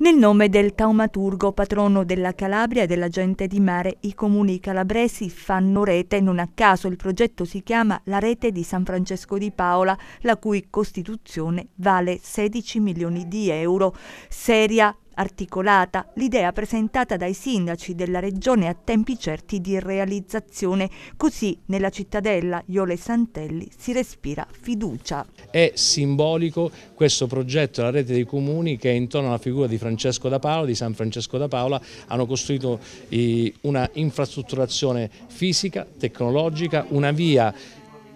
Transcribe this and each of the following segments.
Nel nome del taumaturgo, patrono della Calabria e della gente di mare, i comuni calabresi fanno rete, non a caso il progetto si chiama la rete di San Francesco di Paola, la cui costituzione vale 16 milioni di euro. Seria articolata l'idea presentata dai sindaci della regione a tempi certi di realizzazione. Così nella cittadella Iole Santelli si respira fiducia. È simbolico questo progetto la rete dei comuni che intorno alla figura di Francesco da Paola, di San Francesco da Paola, hanno costruito una infrastrutturazione fisica, tecnologica, una via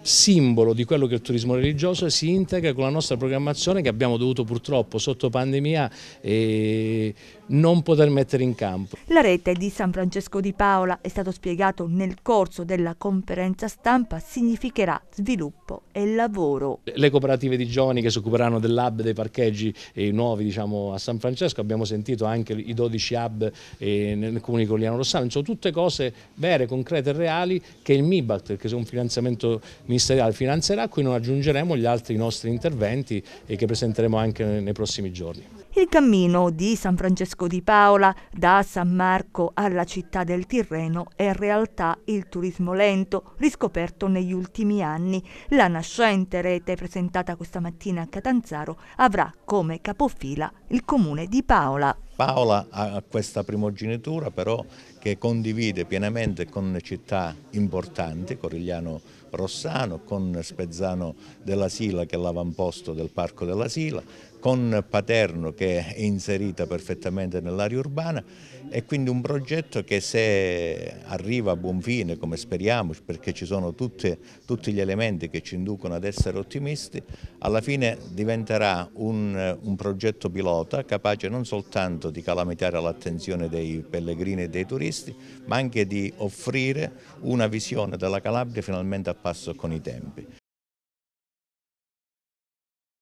simbolo di quello che è il turismo religioso si integra con la nostra programmazione che abbiamo dovuto purtroppo sotto pandemia eh, non poter mettere in campo. La rete di San Francesco di Paola, è stato spiegato nel corso della conferenza stampa, significherà sviluppo e lavoro. Le cooperative di giovani che si occuperanno dell'hub dei parcheggi eh, nuovi diciamo, a San Francesco, abbiamo sentito anche i 12 hub eh, nel comune di Corigliano Rossano, insomma tutte cose vere, concrete e reali che il MIBAT, che è un finanziamento ministeriale finanzierà a cui non aggiungeremo gli altri nostri interventi e che presenteremo anche nei prossimi giorni. Il cammino di San Francesco di Paola da San Marco alla città del Tirreno è in realtà il turismo lento riscoperto negli ultimi anni. La nascente rete presentata questa mattina a Catanzaro avrà come capofila il comune di Paola. Paola ha questa primogenitura però che condivide pienamente con città importanti, Corigliano Rossano, con Spezzano della Sila che è l'avamposto del Parco della Sila, con Paterno che è inserita perfettamente nell'area urbana e quindi un progetto che se arriva a buon fine, come speriamo, perché ci sono tutte, tutti gli elementi che ci inducono ad essere ottimisti, alla fine diventerà un, un progetto pilota capace non soltanto appunto di calamitare l'attenzione dei pellegrini e dei turisti, ma anche di offrire una visione della Calabria finalmente a passo con i tempi.